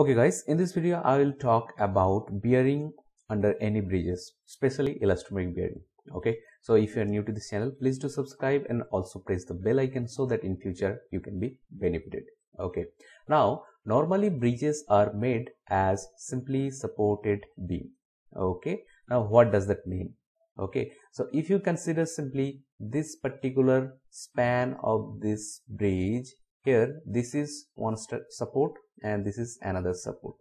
Okay guys, in this video I will talk about bearing under any bridges, especially elastomeric bearing. Okay, so if you are new to this channel, please do subscribe and also press the bell icon so that in future you can be benefited. Okay, now normally bridges are made as simply supported beam. Okay, now what does that mean? Okay, so if you consider simply this particular span of this bridge here this is one support and this is another support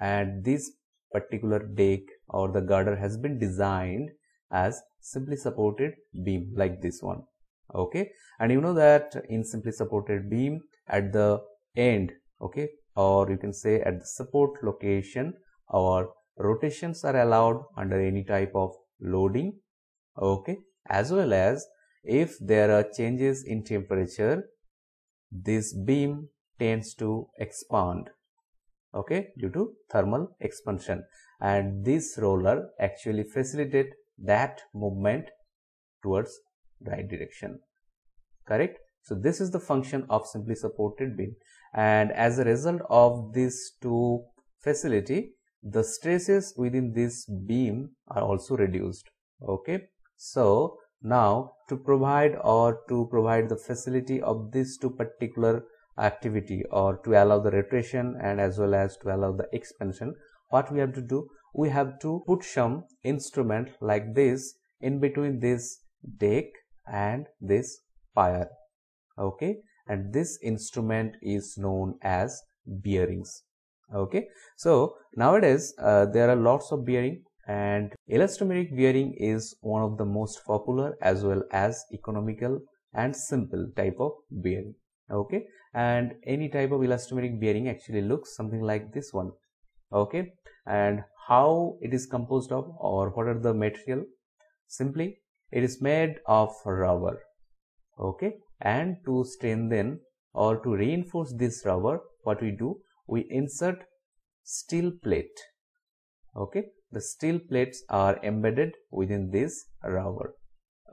and this particular deck or the girder has been designed as simply supported beam like this one okay and you know that in simply supported beam at the end okay or you can say at the support location our rotations are allowed under any type of loading okay as well as if there are changes in temperature this beam tends to expand okay due to thermal expansion and this roller actually facilitate that movement towards right direction correct so this is the function of simply supported beam and as a result of these two facility the stresses within this beam are also reduced okay so now, to provide or to provide the facility of this to particular activity or to allow the rotation and as well as to allow the expansion, what we have to do? We have to put some instrument like this in between this deck and this pier. Okay, and this instrument is known as bearings okay so nowadays uh, there are lots of bearing and elastomeric bearing is one of the most popular as well as economical and simple type of bearing okay and any type of elastomeric bearing actually looks something like this one okay and how it is composed of or what are the material simply it is made of rubber okay and to strengthen or to reinforce this rubber what we do we insert steel plate okay the steel plates are embedded within this rubber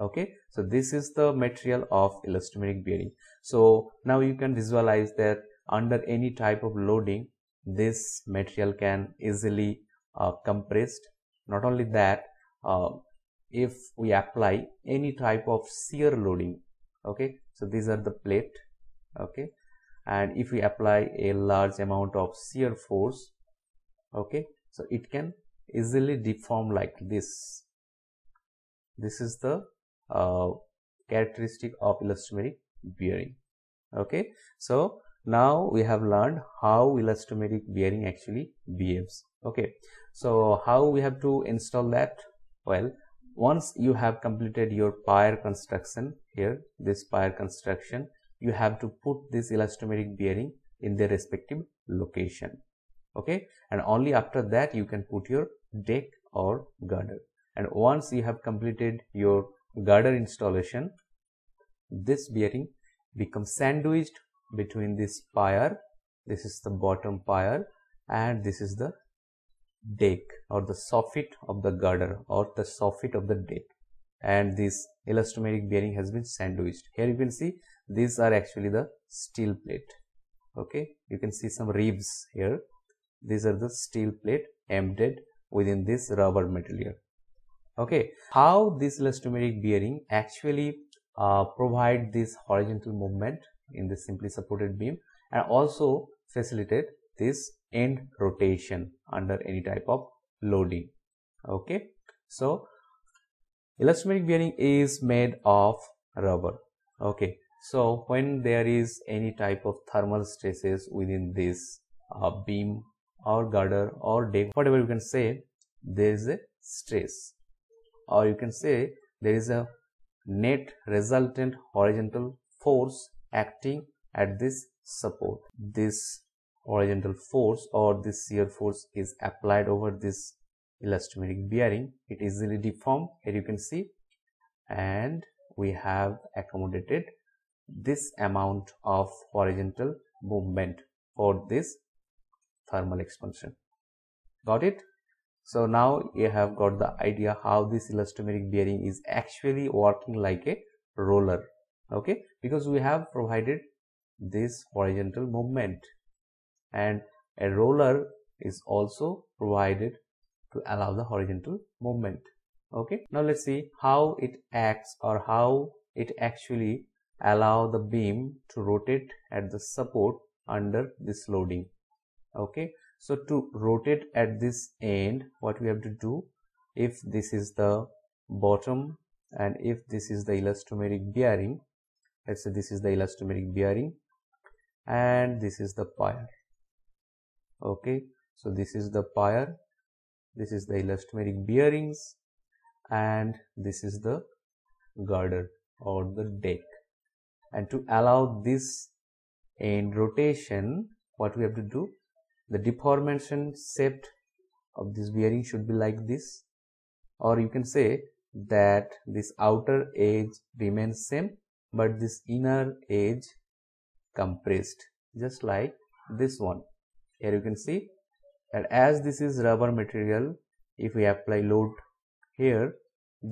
okay so this is the material of elastomeric bearing so now you can visualize that under any type of loading this material can easily uh, compressed not only that uh, if we apply any type of shear loading okay so these are the plate okay and if we apply a large amount of shear force okay so it can easily deform like this. This is the uh, characteristic of elastomeric bearing. Okay, so now we have learned how elastomeric bearing actually behaves. Okay, so how we have to install that? Well, once you have completed your pyre construction here, this pyre construction, you have to put this elastomeric bearing in their respective location okay and only after that you can put your deck or girder and once you have completed your girder installation this bearing becomes sandwiched between this pier. this is the bottom pier, and this is the deck or the soffit of the girder or the soffit of the deck and this elastomeric bearing has been sandwiched here you can see these are actually the steel plate okay you can see some ribs here these are the steel plate embedded within this rubber material. Okay, how this elastomeric bearing actually uh, provide this horizontal movement in the simply supported beam and also facilitate this end rotation under any type of loading. Okay, so elastomeric bearing is made of rubber. Okay, so when there is any type of thermal stresses within this uh, beam or girder or deck whatever you can say there is a stress or you can say there is a net resultant horizontal force acting at this support this horizontal force or this shear force is applied over this elastomeric bearing It easily deformed here you can see and we have accommodated this amount of horizontal movement for this thermal expansion. Got it? So now you have got the idea how this elastomeric bearing is actually working like a roller. Okay, because we have provided this horizontal movement and a roller is also provided to allow the horizontal movement. Okay, now let's see how it acts or how it actually allow the beam to rotate at the support under this loading okay so to rotate at this end what we have to do if this is the bottom and if this is the elastomeric bearing let's say this is the elastomeric bearing and this is the pyre okay so this is the pyre this is the elastomeric bearings and this is the girder or the deck and to allow this end rotation what we have to do the deformation shape of this bearing should be like this or you can say that this outer edge remains same but this inner edge compressed just like this one here you can see that as this is rubber material if we apply load here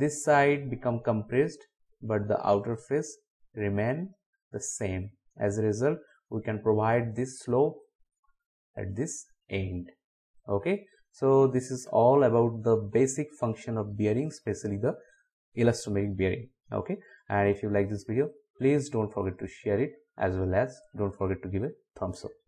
this side become compressed but the outer face remain the same as a result we can provide this slope at this end okay so this is all about the basic function of bearing especially the elastomeric bearing okay and if you like this video please don't forget to share it as well as don't forget to give a thumbs up